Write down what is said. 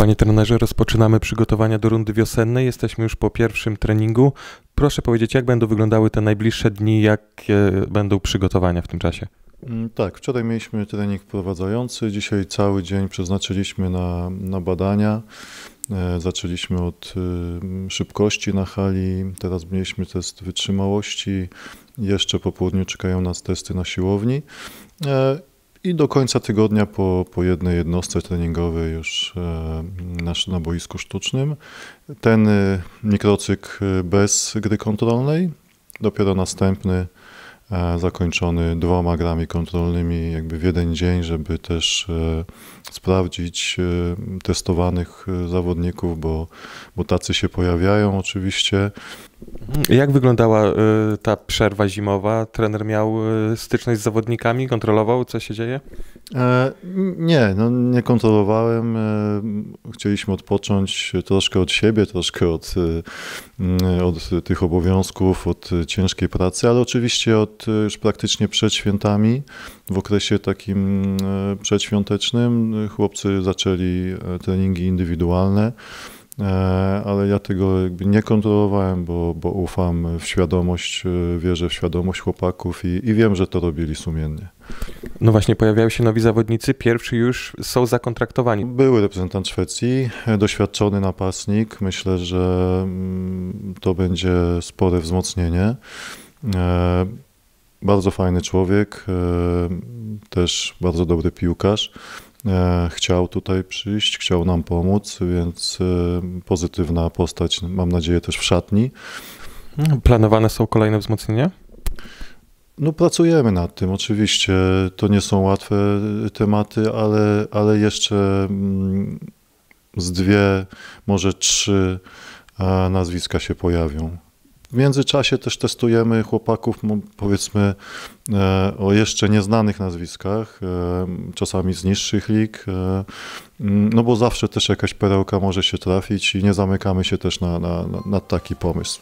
Panie trenerze, rozpoczynamy przygotowania do rundy wiosennej. Jesteśmy już po pierwszym treningu. Proszę powiedzieć, jak będą wyglądały te najbliższe dni, jakie będą przygotowania w tym czasie? Mm, tak, wczoraj mieliśmy trening wprowadzający. Dzisiaj cały dzień przeznaczyliśmy na, na badania. E, zaczęliśmy od y, szybkości na hali, teraz mieliśmy test wytrzymałości, jeszcze po południu czekają nas testy na siłowni e, i do końca tygodnia po, po jednej jednostce treningowej już e, na, na boisku sztucznym. Ten e, mikrocykl e, bez gry kontrolnej, dopiero następny zakończony dwoma grami kontrolnymi jakby w jeden dzień, żeby też sprawdzić testowanych zawodników, bo, bo tacy się pojawiają oczywiście. Jak wyglądała y, ta przerwa zimowa? Trener miał y, styczność z zawodnikami, kontrolował, co się dzieje? E, nie, no nie kontrolowałem. E, chcieliśmy odpocząć troszkę od siebie, troszkę od, y, od tych obowiązków, od ciężkiej pracy, ale oczywiście od już praktycznie przed świętami, w okresie takim przedświątecznym, chłopcy zaczęli e, treningi indywidualne. E, ale ja tego jakby nie kontrolowałem, bo, bo ufam w świadomość, e, wierzę w świadomość chłopaków i, i wiem, że to robili sumiennie. No właśnie, pojawiają się nowi zawodnicy, pierwszy już są zakontraktowani. Były reprezentant Szwecji, e, doświadczony napastnik, myślę, że mm, to będzie spore wzmocnienie. Bardzo fajny człowiek, też bardzo dobry piłkarz. E, chciał tutaj przyjść, chciał nam pomóc, więc e, pozytywna postać, mam nadzieję, też w szatni. Mm, planowane są kolejne wzmocnienia? No, pracujemy nad tym, oczywiście. To nie są łatwe e, tematy, ale, ale jeszcze mm, z dwie, może trzy nazwiska się pojawią. W międzyczasie też testujemy chłopaków, powiedzmy, e, o jeszcze nieznanych nazwiskach, e, czasami z niższych lig, e, no bo zawsze też jakaś perełka może się trafić i nie zamykamy się też na, na, na taki pomysł.